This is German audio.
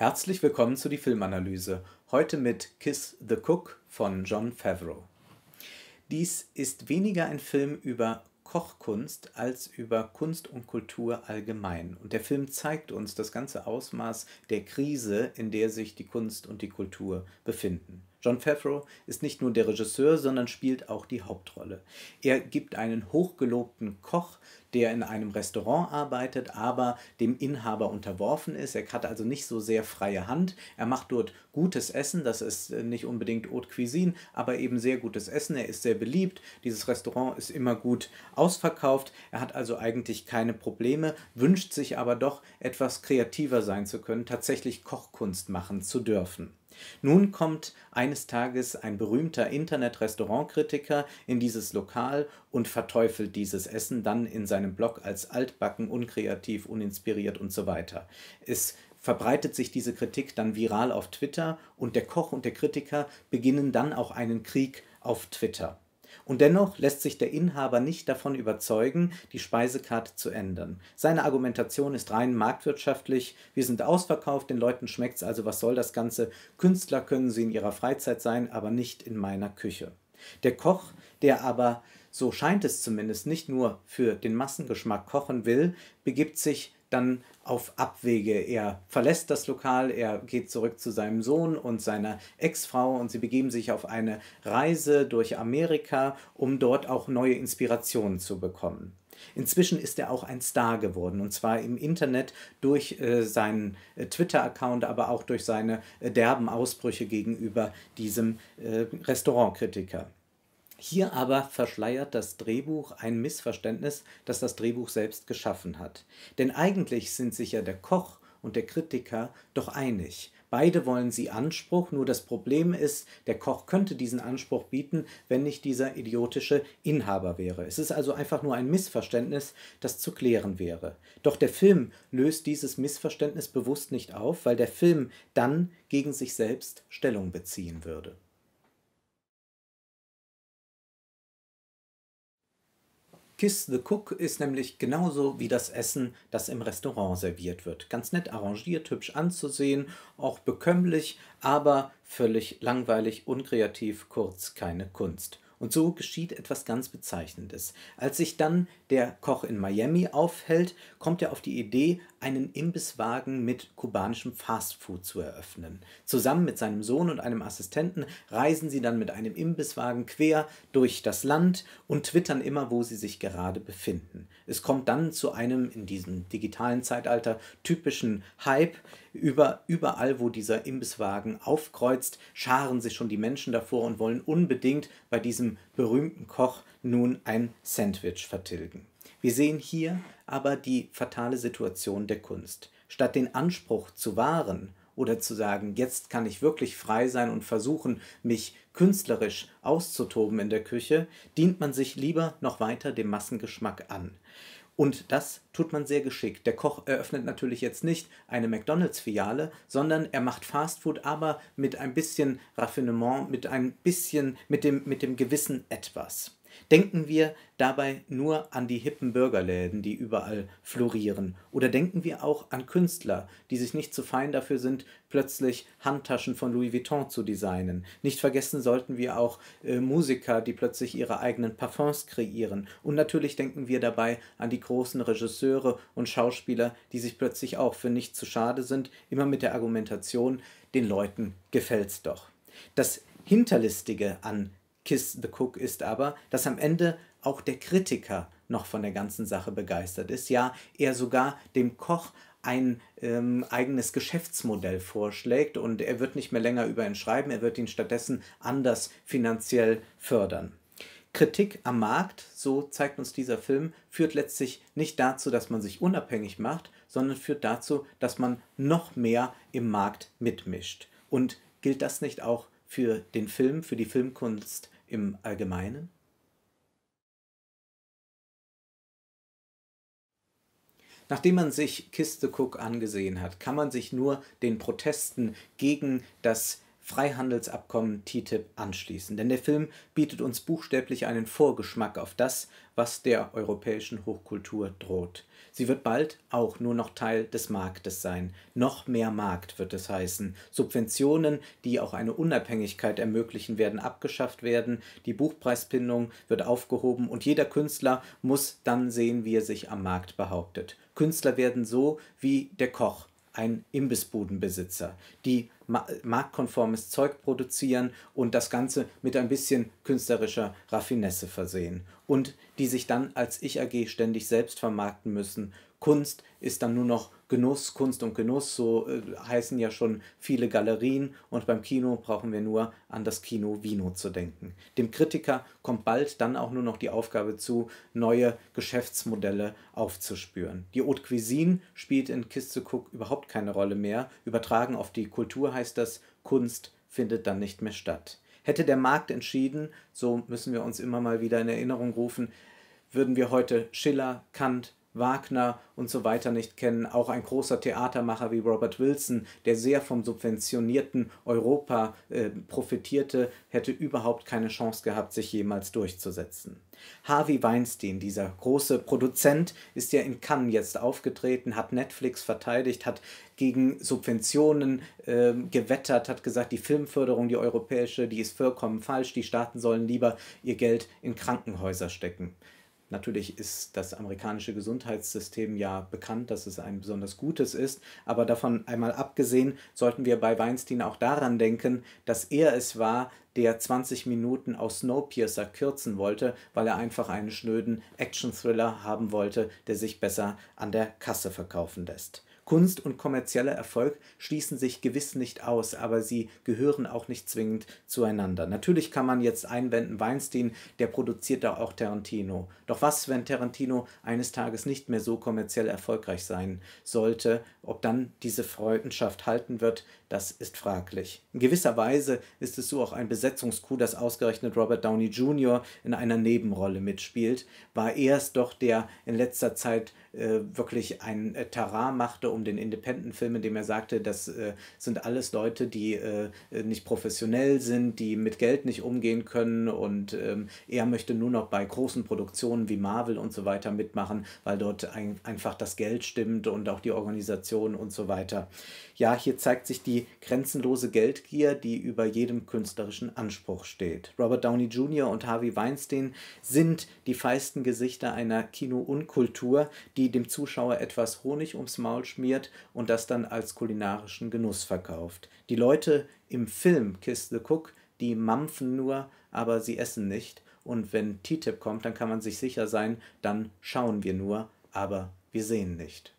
Herzlich willkommen zu die Filmanalyse. Heute mit Kiss the Cook von John Favreau. Dies ist weniger ein Film über Kochkunst als über Kunst und Kultur allgemein. Und der Film zeigt uns das ganze Ausmaß der Krise, in der sich die Kunst und die Kultur befinden. John Favreau ist nicht nur der Regisseur, sondern spielt auch die Hauptrolle. Er gibt einen hochgelobten Koch, der in einem Restaurant arbeitet, aber dem Inhaber unterworfen ist. Er hat also nicht so sehr freie Hand. Er macht dort gutes Essen, das ist nicht unbedingt Haute Cuisine, aber eben sehr gutes Essen. Er ist sehr beliebt. Dieses Restaurant ist immer gut ausverkauft. Er hat also eigentlich keine Probleme, wünscht sich aber doch etwas kreativer sein zu können, tatsächlich Kochkunst machen zu dürfen. Nun kommt eines Tages ein berühmter Internet-Restaurantkritiker in dieses Lokal und verteufelt dieses Essen dann in seinem Blog als altbacken, unkreativ, uninspiriert und so weiter. Es verbreitet sich diese Kritik dann viral auf Twitter und der Koch und der Kritiker beginnen dann auch einen Krieg auf Twitter. Und dennoch lässt sich der Inhaber nicht davon überzeugen, die Speisekarte zu ändern. Seine Argumentation ist rein marktwirtschaftlich. Wir sind ausverkauft, den Leuten schmeckt's, also was soll das Ganze? Künstler können sie in ihrer Freizeit sein, aber nicht in meiner Küche. Der Koch, der aber, so scheint es zumindest, nicht nur für den Massengeschmack kochen will, begibt sich dann auf Abwege. Er verlässt das Lokal, er geht zurück zu seinem Sohn und seiner Ex-Frau und sie begeben sich auf eine Reise durch Amerika, um dort auch neue Inspirationen zu bekommen. Inzwischen ist er auch ein Star geworden und zwar im Internet durch äh, seinen äh, Twitter-Account, aber auch durch seine äh, derben Ausbrüche gegenüber diesem äh, Restaurantkritiker. Hier aber verschleiert das Drehbuch ein Missverständnis, das das Drehbuch selbst geschaffen hat. Denn eigentlich sind sich ja der Koch und der Kritiker doch einig. Beide wollen sie Anspruch, nur das Problem ist, der Koch könnte diesen Anspruch bieten, wenn nicht dieser idiotische Inhaber wäre. Es ist also einfach nur ein Missverständnis, das zu klären wäre. Doch der Film löst dieses Missverständnis bewusst nicht auf, weil der Film dann gegen sich selbst Stellung beziehen würde. Kiss the Cook ist nämlich genauso wie das Essen, das im Restaurant serviert wird. Ganz nett arrangiert, hübsch anzusehen, auch bekömmlich, aber völlig langweilig, unkreativ, kurz keine Kunst. Und so geschieht etwas ganz Bezeichnendes. Als sich dann der Koch in Miami aufhält, kommt er auf die Idee, einen Imbisswagen mit kubanischem Fastfood zu eröffnen. Zusammen mit seinem Sohn und einem Assistenten reisen sie dann mit einem Imbisswagen quer durch das Land und twittern immer, wo sie sich gerade befinden. Es kommt dann zu einem in diesem digitalen Zeitalter typischen Hype, über, überall, wo dieser Imbisswagen aufkreuzt, scharen sich schon die Menschen davor und wollen unbedingt bei diesem berühmten Koch nun ein Sandwich vertilgen. Wir sehen hier aber die fatale Situation der Kunst. Statt den Anspruch zu wahren oder zu sagen, jetzt kann ich wirklich frei sein und versuchen, mich künstlerisch auszutoben in der Küche, dient man sich lieber noch weiter dem Massengeschmack an. Und das tut man sehr geschickt. Der Koch eröffnet natürlich jetzt nicht eine McDonald's-Filiale, sondern er macht Fastfood, aber mit ein bisschen Raffinement, mit ein bisschen, mit dem, mit dem Gewissen etwas. Denken wir dabei nur an die hippen Bürgerläden, die überall florieren? Oder denken wir auch an Künstler, die sich nicht zu fein dafür sind, plötzlich Handtaschen von Louis Vuitton zu designen? Nicht vergessen sollten wir auch äh, Musiker, die plötzlich ihre eigenen Parfums kreieren. Und natürlich denken wir dabei an die großen Regisseure und Schauspieler, die sich plötzlich auch für nicht zu schade sind, immer mit der Argumentation, den Leuten gefällt's doch. Das Hinterlistige an Kiss the Cook ist aber, dass am Ende auch der Kritiker noch von der ganzen Sache begeistert ist, ja, er sogar dem Koch ein ähm, eigenes Geschäftsmodell vorschlägt und er wird nicht mehr länger über ihn schreiben, er wird ihn stattdessen anders finanziell fördern. Kritik am Markt, so zeigt uns dieser Film, führt letztlich nicht dazu, dass man sich unabhängig macht, sondern führt dazu, dass man noch mehr im Markt mitmischt. Und gilt das nicht auch für den Film, für die Filmkunst im Allgemeinen? Nachdem man sich Kiste Cook angesehen hat, kann man sich nur den Protesten gegen das Freihandelsabkommen TTIP anschließen. Denn der Film bietet uns buchstäblich einen Vorgeschmack auf das, was der europäischen Hochkultur droht. Sie wird bald auch nur noch Teil des Marktes sein. Noch mehr Markt wird es heißen. Subventionen, die auch eine Unabhängigkeit ermöglichen, werden abgeschafft werden. Die Buchpreisbindung wird aufgehoben und jeder Künstler muss dann sehen, wie er sich am Markt behauptet. Künstler werden so wie der Koch ein Imbissbudenbesitzer, die marktkonformes Zeug produzieren und das Ganze mit ein bisschen künstlerischer Raffinesse versehen und die sich dann als Ich AG ständig selbst vermarkten müssen Kunst ist dann nur noch Genuss, Kunst und Genuss, so äh, heißen ja schon viele Galerien und beim Kino brauchen wir nur an das Kino Vino zu denken. Dem Kritiker kommt bald dann auch nur noch die Aufgabe zu, neue Geschäftsmodelle aufzuspüren. Die Haute Cuisine spielt in Kiste Cook überhaupt keine Rolle mehr. Übertragen auf die Kultur heißt das, Kunst findet dann nicht mehr statt. Hätte der Markt entschieden, so müssen wir uns immer mal wieder in Erinnerung rufen, würden wir heute Schiller, Kant, Wagner und so weiter nicht kennen, auch ein großer Theatermacher wie Robert Wilson, der sehr vom subventionierten Europa äh, profitierte, hätte überhaupt keine Chance gehabt, sich jemals durchzusetzen. Harvey Weinstein, dieser große Produzent, ist ja in Cannes jetzt aufgetreten, hat Netflix verteidigt, hat gegen Subventionen äh, gewettert, hat gesagt, die Filmförderung, die europäische, die ist vollkommen falsch, die Staaten sollen lieber ihr Geld in Krankenhäuser stecken. Natürlich ist das amerikanische Gesundheitssystem ja bekannt, dass es ein besonders gutes ist, aber davon einmal abgesehen sollten wir bei Weinstein auch daran denken, dass er es war, der 20 Minuten aus Snowpiercer kürzen wollte, weil er einfach einen schnöden Action-Thriller haben wollte, der sich besser an der Kasse verkaufen lässt. Kunst und kommerzieller Erfolg schließen sich gewiss nicht aus, aber sie gehören auch nicht zwingend zueinander. Natürlich kann man jetzt einwenden, Weinstein, der produziert da auch Tarantino. Doch was, wenn Tarantino eines Tages nicht mehr so kommerziell erfolgreich sein sollte, ob dann diese Freundschaft halten wird, das ist fraglich. In gewisser Weise ist es so auch ein Besetzungskuh, dass ausgerechnet Robert Downey Jr. in einer Nebenrolle mitspielt, war er es doch, der in letzter Zeit äh, wirklich ein äh, Tarar machte, um den Independent-Film, in dem er sagte, das äh, sind alles Leute, die äh, nicht professionell sind, die mit Geld nicht umgehen können und ähm, er möchte nur noch bei großen Produktionen wie Marvel und so weiter mitmachen, weil dort ein, einfach das Geld stimmt und auch die Organisation und so weiter. Ja, hier zeigt sich die grenzenlose Geldgier, die über jedem künstlerischen Anspruch steht. Robert Downey Jr. und Harvey Weinstein sind die feisten Gesichter einer Kino-Unkultur, die dem Zuschauer etwas Honig ums Maul schmiert konsumiert und das dann als kulinarischen Genuss verkauft. Die Leute im Film Kiss the Cook, die mampfen nur, aber sie essen nicht. Und wenn TTIP kommt, dann kann man sich sicher sein, dann schauen wir nur, aber wir sehen nicht.